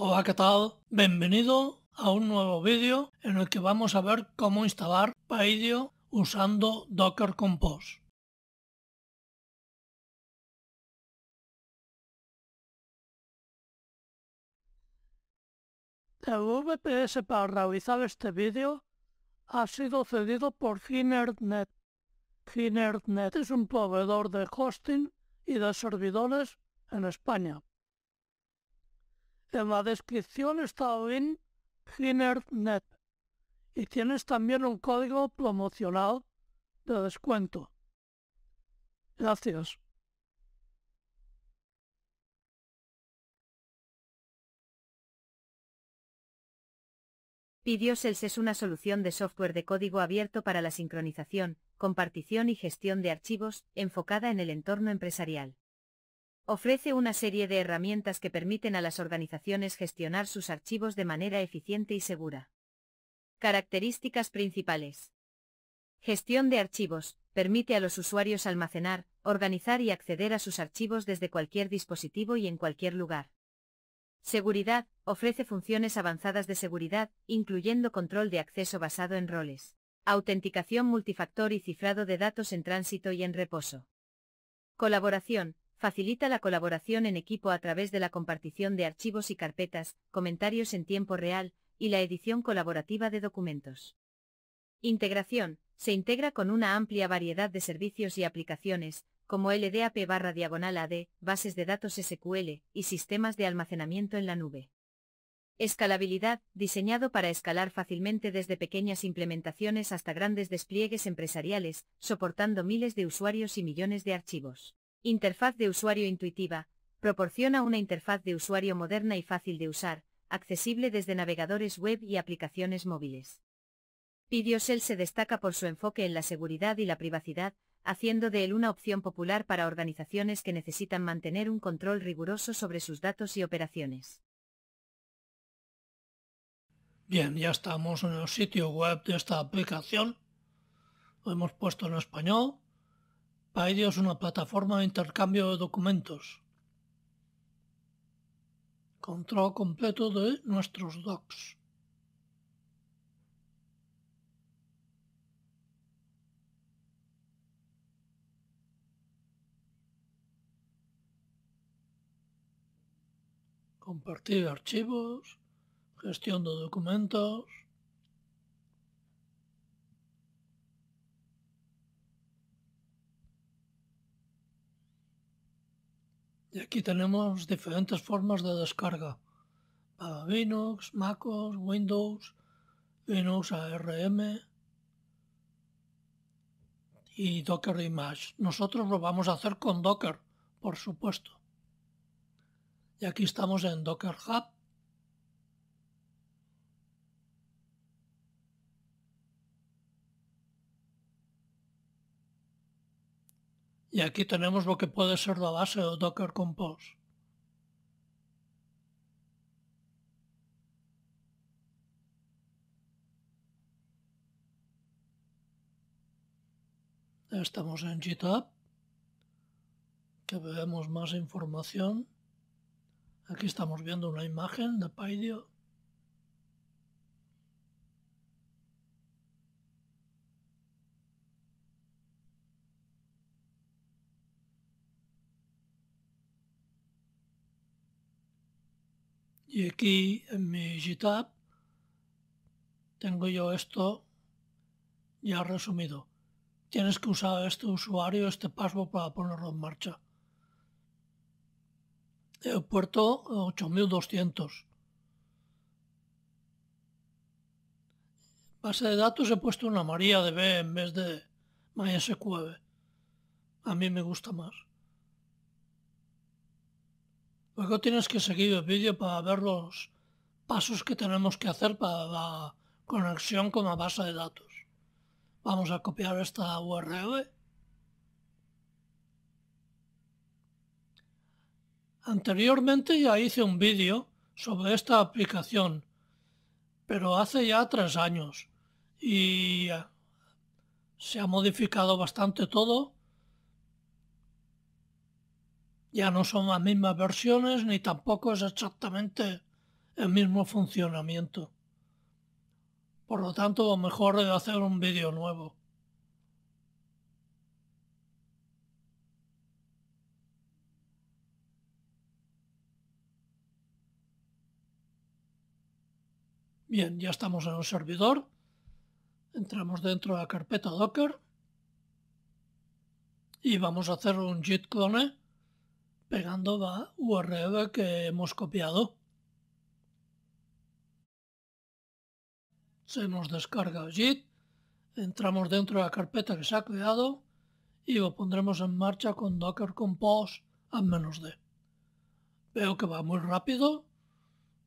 Hola, ¿qué tal? Bienvenido a un nuevo vídeo en el que vamos a ver cómo instalar Paidio usando Docker Compose. El VPS para realizar este vídeo ha sido cedido por Ginernet. Ginernet es un proveedor de hosting y de servidores en España. En la descripción está en y tienes también un código promocional de descuento. Gracias. PIDIOSELS es una solución de software de código abierto para la sincronización, compartición y gestión de archivos, enfocada en el entorno empresarial ofrece una serie de herramientas que permiten a las organizaciones gestionar sus archivos de manera eficiente y segura. Características principales. Gestión de archivos, permite a los usuarios almacenar, organizar y acceder a sus archivos desde cualquier dispositivo y en cualquier lugar. Seguridad, ofrece funciones avanzadas de seguridad, incluyendo control de acceso basado en roles, autenticación multifactor y cifrado de datos en tránsito y en reposo. Colaboración, Facilita la colaboración en equipo a través de la compartición de archivos y carpetas, comentarios en tiempo real, y la edición colaborativa de documentos. Integración. Se integra con una amplia variedad de servicios y aplicaciones, como LDAP barra diagonal AD, bases de datos SQL, y sistemas de almacenamiento en la nube. Escalabilidad, diseñado para escalar fácilmente desde pequeñas implementaciones hasta grandes despliegues empresariales, soportando miles de usuarios y millones de archivos. Interfaz de usuario intuitiva, proporciona una interfaz de usuario moderna y fácil de usar, accesible desde navegadores web y aplicaciones móviles. PIDIOSEL se destaca por su enfoque en la seguridad y la privacidad, haciendo de él una opción popular para organizaciones que necesitan mantener un control riguroso sobre sus datos y operaciones. Bien, ya estamos en el sitio web de esta aplicación. Lo hemos puesto en español para es una plataforma de intercambio de documentos. Control completo de nuestros docs. Compartir archivos, gestión de documentos. Y aquí tenemos diferentes formas de descarga para Linux, MacOS, Windows, Linux ARM y Docker Image. Nosotros lo vamos a hacer con Docker, por supuesto. Y aquí estamos en Docker Hub Y aquí tenemos lo que puede ser la base de Docker Compose. Estamos en GitHub, que vemos más información. Aquí estamos viendo una imagen de PyDio. Y aquí en mi GitHub tengo yo esto ya resumido. Tienes que usar este usuario, este password para ponerlo en marcha. El puerto 8200. Base de datos he puesto una MariaDB en vez de MySQL. A mí me gusta más. Luego pues tienes que seguir el vídeo para ver los pasos que tenemos que hacer para la conexión con la base de datos. Vamos a copiar esta URL. Anteriormente ya hice un vídeo sobre esta aplicación, pero hace ya tres años y eh, se ha modificado bastante todo ya no son las mismas versiones ni tampoco es exactamente el mismo funcionamiento. Por lo tanto, lo mejor es hacer un vídeo nuevo. Bien, ya estamos en el servidor. Entramos dentro de la carpeta Docker. Y vamos a hacer un git clone pegando va o arreo que hemos copiado. Se nos descarga el JIT, entramos dentro de la carpeta que se ha creado y lo pondremos en marcha con Docker Compose a menos D. Veo que va muy rápido,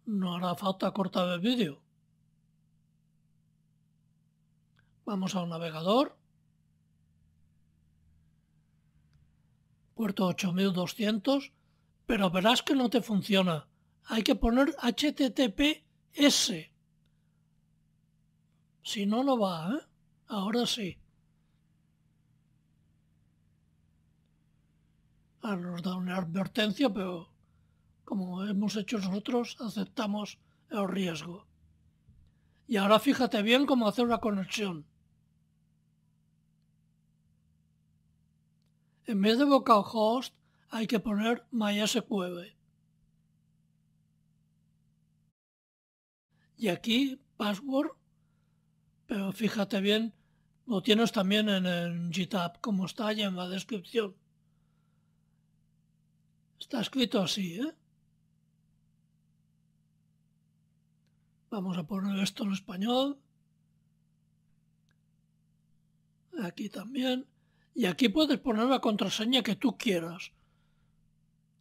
no hará falta cortar el vídeo. Vamos al navegador puerto 8200, pero verás que no te funciona. Hay que poner HTTPS. Si no, no va, ¿eh? Ahora sí. Ah, nos da una advertencia, pero como hemos hecho nosotros, aceptamos el riesgo. Y ahora fíjate bien cómo hacer una conexión. En vez de vocalhost hay que poner MySQL. Y aquí password, pero fíjate bien, lo tienes también en el GitHub, como está ahí en la descripción. Está escrito así, ¿eh? Vamos a poner esto en español. Aquí también. Y aquí puedes poner la contraseña que tú quieras.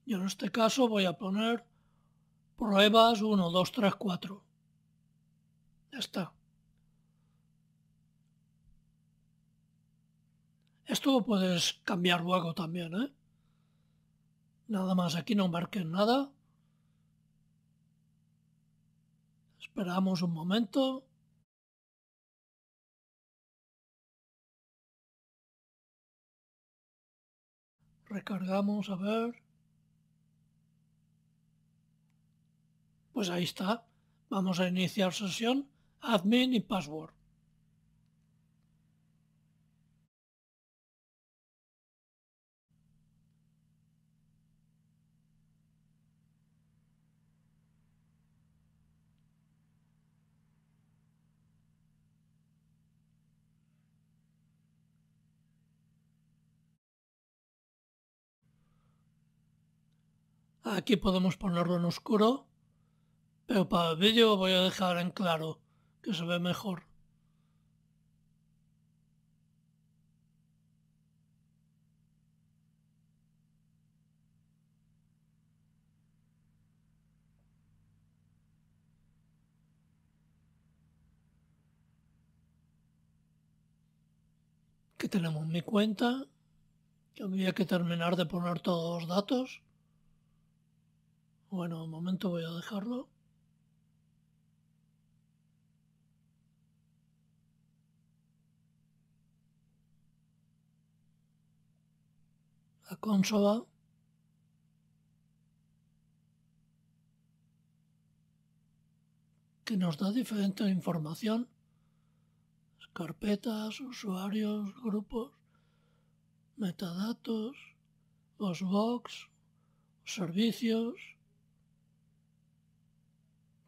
Yo en este caso voy a poner pruebas 1, 2, 3, 4. Ya está. Esto lo puedes cambiar luego también, ¿eh? Nada más, aquí no marques nada. Esperamos un momento. recargamos a ver. Pues ahí está. Vamos a iniciar sesión, admin y password. Aquí podemos ponerlo en oscuro, pero para el vídeo voy a dejar en claro, que se ve mejor. Aquí tenemos mi cuenta, que había que terminar de poner todos los datos. Bueno, de momento voy a dejarlo. La consola. que nos da diferente información, carpetas, usuarios, grupos, metadatos, los servicios,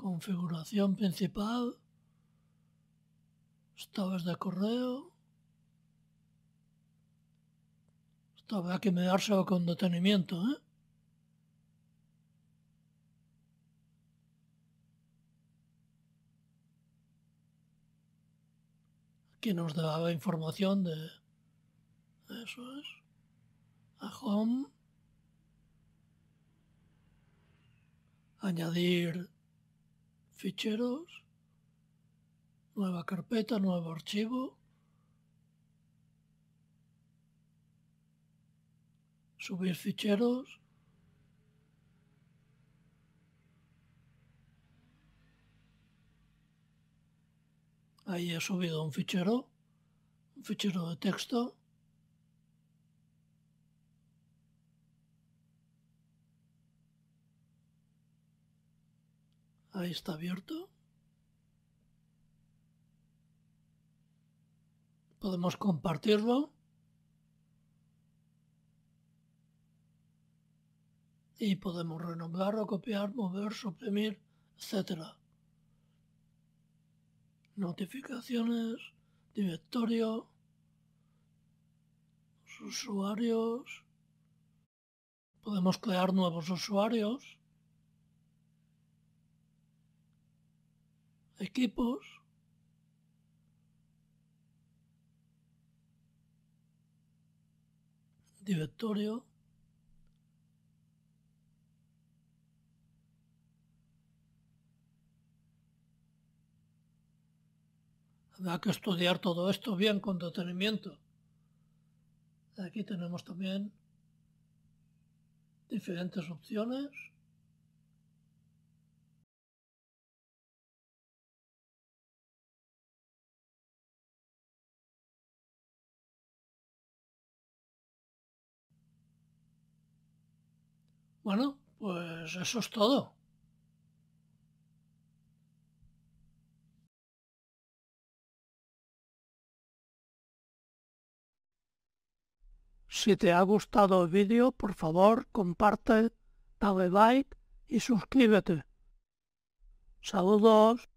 configuración principal, estabas de correo. estaba que me mirárselo con detenimiento, ¿eh? Aquí nos daba información de... Eso es. A home. Añadir ficheros, nueva carpeta, nuevo archivo, subir ficheros, ahí he subido un fichero, un fichero de texto, está abierto. Podemos compartirlo. Y podemos renombrarlo, copiar, mover, suprimir, etcétera notificaciones, directorio, usuarios. Podemos crear nuevos usuarios. equipos directorio Habrá que estudiar todo esto bien con detenimiento. Aquí tenemos también diferentes opciones. Bueno, pues eso es todo. Si te ha gustado el vídeo, por favor, comparte, dale like y suscríbete. Saludos.